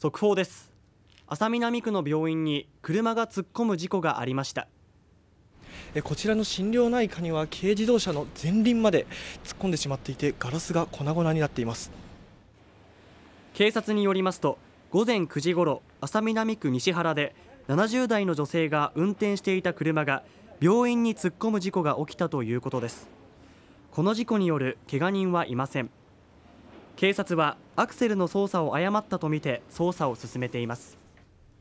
速報です安佐南区の病院に車が突っ込む事故がありましたこちらの診療内科には軽自動車の前輪まで突っ込んでしまっていてガラスが粉々になっています警察によりますと午前9時ごろ安佐南区西原で70代の女性が運転していた車が病院に突っ込む事故が起きたということですこの事故によるけが人はいません警察はアクセルの操作を誤ったとみて捜査を進めています